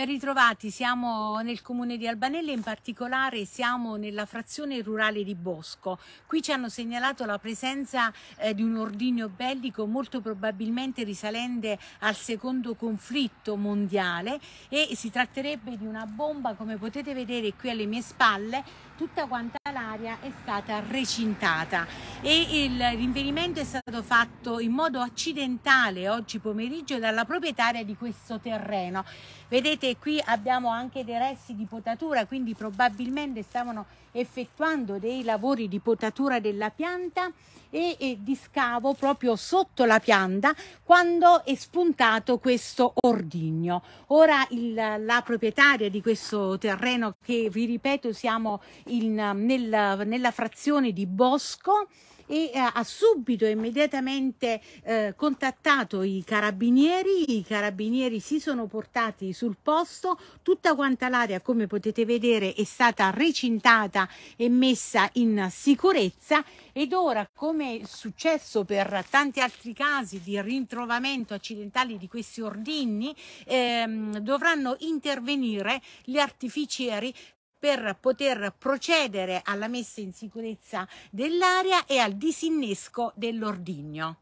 Ben ritrovati, siamo nel comune di Albanelle, in particolare siamo nella frazione rurale di Bosco. Qui ci hanno segnalato la presenza eh, di un ordigno bellico molto probabilmente risalente al secondo conflitto mondiale e si tratterebbe di una bomba, come potete vedere qui alle mie spalle, tutta quanta l'aria è stata recintata e il rinvenimento è stato fatto in modo accidentale oggi pomeriggio dalla proprietaria di questo terreno. Vedete qui abbiamo anche dei resti di potatura, quindi probabilmente stavano effettuando dei lavori di potatura della pianta e, e di scavo proprio sotto la pianta quando è spuntato questo ordigno. Ora il, la proprietaria di questo terreno che vi ripeto siamo in, nel nella, nella frazione di Bosco e eh, ha subito immediatamente eh, contattato i carabinieri, i carabinieri si sono portati sul posto, tutta quanta l'area come potete vedere è stata recintata e messa in sicurezza ed ora come è successo per tanti altri casi di rintrovamento accidentali di questi ordigni ehm, dovranno intervenire gli artificieri per poter procedere alla messa in sicurezza dell'area e al disinnesco dell'ordigno.